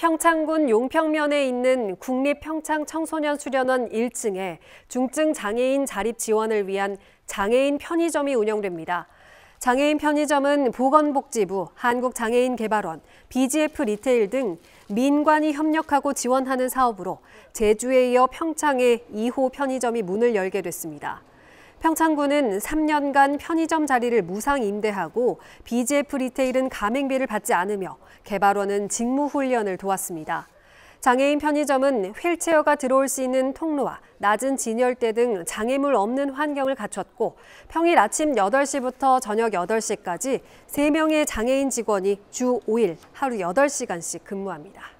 평창군 용평면에 있는 국립평창청소년수련원 1층에 중증 장애인 자립 지원을 위한 장애인 편의점이 운영됩니다. 장애인 편의점은 보건복지부, 한국장애인개발원, BGF 리테일 등 민관이 협력하고 지원하는 사업으로 제주에 이어 평창에 2호 편의점이 문을 열게 됐습니다. 평창군은 3년간 편의점 자리를 무상 임대하고 BGF 리테일은 가맹비를 받지 않으며 개발원은 직무 훈련을 도왔습니다. 장애인 편의점은 휠체어가 들어올 수 있는 통로와 낮은 진열대 등 장애물 없는 환경을 갖췄고 평일 아침 8시부터 저녁 8시까지 3명의 장애인 직원이 주 5일 하루 8시간씩 근무합니다.